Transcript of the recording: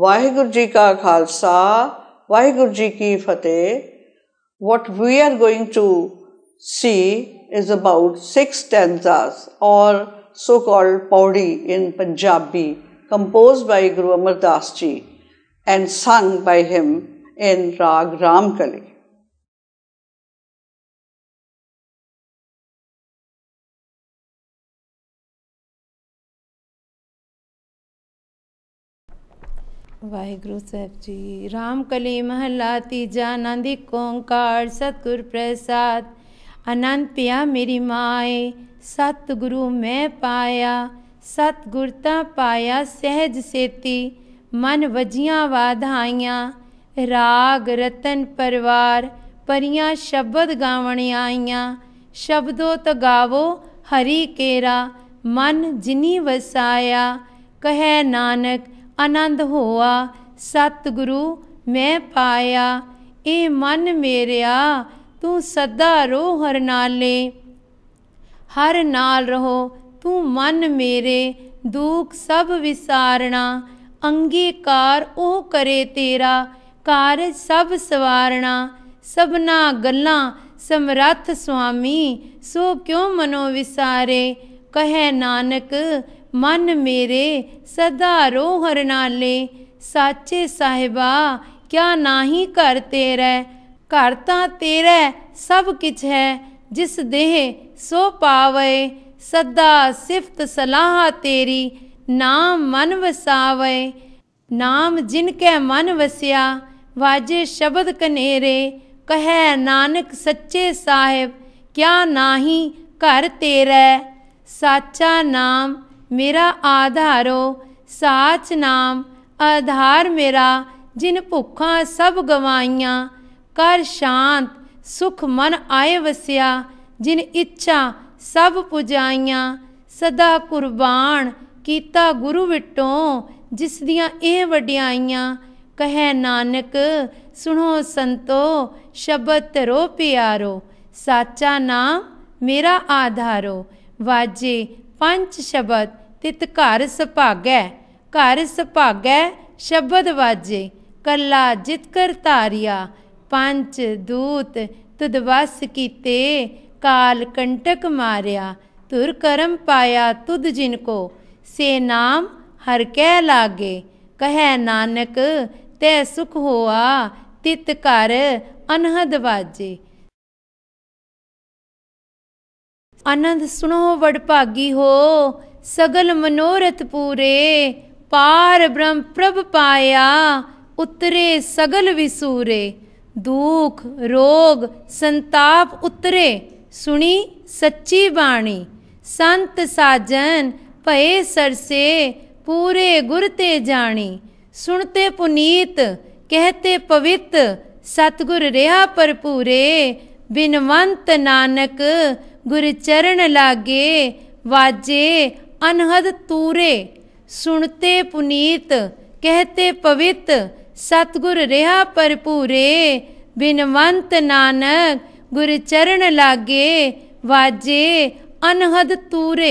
ਵਾਹਿਗੁਰੂ ਜੀ ਕਾ ਖਾਲਸਾ ਵਾਹਿਗੁਰੂ ਜੀ ਕੀ ਫਤਿਹ what we are going to see is about six stanzas or so called pauri in punjabi composed by guru amardas ji and sung by him in Rag Ramkali. Waheguru ਸਾਹਿਬ ਜੀ RAM ਕਲੀ ਮਹਲਾ ਤੀਜਾ ਨਾਨਕ ਓੰਕਾਰ ਸਤਗੁਰ ਪ੍ਰਸਾਦ ਅਨੰਤ ਪਿਆ ਮੇਰੀ ਮਾਏ ਸਤਗੁਰੂ ਮੈਂ ਪਾਇਆ ਸਤਗੁਰ ਤਾਂ ਪਾਇਆ ਸਹਿਜ ਸੇਤੀ ਮਨ ਵਜੀਆਂ ਵਾਧਾਈਆਂ ਰਾਗ ਰਤਨ ਪਰਵਾਰ ਪਰੀਆਂ ਸ਼ਬਦ ਗਾਵਣ ਆਈਆਂ ਸ਼ਬਦੋ ਤਗਾਵੋ ਹਰੀ ਕੇਰਾ ਮਨ ਜਿਨੀ ਵਸਾਇਆ ਕਹੈ ਨਾਨਕ ਆਨੰਦ ਹੋਆ ਸਤਿਗੁਰੂ ਮੈਂ ਪਾਇਆ ਇਹ ਮਨ ਮੇਰਿਆ ਤੂੰ ਸਦਾ ਰੋ ਹਰ ਨਾਲੇ ਹਰ ਨਾਲ ਰਹੋ ਤੂੰ ਮਨ ਮੇਰੇ ਦੁੱਖ ਸਭ ਵਿਸਾਰਣਾ ਅੰਗੀਕਾਰ ਉਹ ਕਰੇ ਤੇਰਾ ਕਾਰਜ ਸਭ ਸਵਾਰਣਾ ਸਭਨਾ ਗੱਲਾਂ ਸਮਰੱਥ ਸੁਆਮੀ ਸੋ ਕਿਉ ਮਨੋ ਵਿਸਾਰੇ ਕਹੈ ਨਾਨਕ ਮਨ ਮੇਰੇ ਸਦਾ ਰੋਹ ਹਰਨਾਲੇ ਸਾਚੇ ਸਾਹਿਬਾ ਕਿਆ ਨਾਹੀ ਘਰ ਤੇਰੇ ਘਰ ਤਾਂ ਤੇਰੇ ਸਭ ਕਿਛ ਹੈ ਜਿਸ ਦੇਹ ਸੋ ਪਾਵੇ ਸਦਾ ਸਿਫਤ ਸਲਾਹ ਤੇਰੀ नाम मन वसावय नाम जिनके मन वसया वाजे शब्द कनेरे कह नानक सच्चे साहेब क्या नाही कर तेरा साचा नाम मेरा आधारो साच नाम आधार मेरा जिन भुखा सब गवाइया कर शांत सुख मन आए वसया जिन इच्छा सब पुजाइया सदा कुर्बान ਕੀਤਾ ਗੁਰੂ ਵਿਟੋਂ ਜਿਸ ਦੀਆਂ ਇਹ ਵਡਿਆਈਆਂ ਕਹੈ ਨਾਨਕ ਸੁਣੋ ਸੰਤੋ ਸ਼ਬਦ ਧਰੋ ਪਿਆਰੋ ਸਾਚਾ ਨਾਮ ਮੇਰਾ ਆਧਾਰੋ ਵਾਜੇ ਪੰਜ ਸ਼ਬਦ ਤਿਤ ਘਰ ਸੁਭਾਗੈ ਘਰ ਸੁਭਾਗੈ ਸ਼ਬਦ ਵਾਜੇ ਕੱਲਾ ਜਿਤ ਕਰ ਤਾਰਿਆ ਪੰਜ ਦੂਤ ਤੁਧ ਵਸ ਕੀਤੇ ਕਾਲ ਕੰਟਕ ਮਾਰਿਆ ਤੁਰ ਕਰਮ ਪਾਇਆ ਤੁਧ ਜਿਨ ਕੋ से नाम हर कह लागे कह नानक तय सुख होआ तित कर अनहद वाजे आनंद सुनो वडभागी हो सगल मनोरथ पूरे पार ब्रह्म प्रभ पाया उतरे सगल विसूरे दुख रोग संताप उतरे सुनी सच्ची बाणी संत साजन ਭਏ ਸਰਸੇ ਪੂਰੇ ਗੁਰ ਤੇ ਜਾਣੀ ਸੁਣਤੇ ਪੁਨੀਤ ਕਹਤੇ ਪਵਿੱਤ ਸਤਗੁਰ ਰਿਹਾ ਭਰਪੂਰੇ ਬਿਨਵੰਤ ਨਾਨਕ ਗੁਰ ਚਰਨ ਲਾਗੇ ਵਾਜੇ ਅਨਹਦ ਤੂਰੇ ਸੁਣਤੇ ਪੁਨੀਤ ਕਹਤੇ ਪਵਿੱਤ ਸਤਗੁਰ ਰਿਹਾ ਭਰਪੂਰੇ ਬਿਨਵੰਤ ਨਾਨਕ ਗੁਰ ਚਰਨ ਲਾਗੇ ਵਾਜੇ ਅਨਹਦ ਤੂਰੇ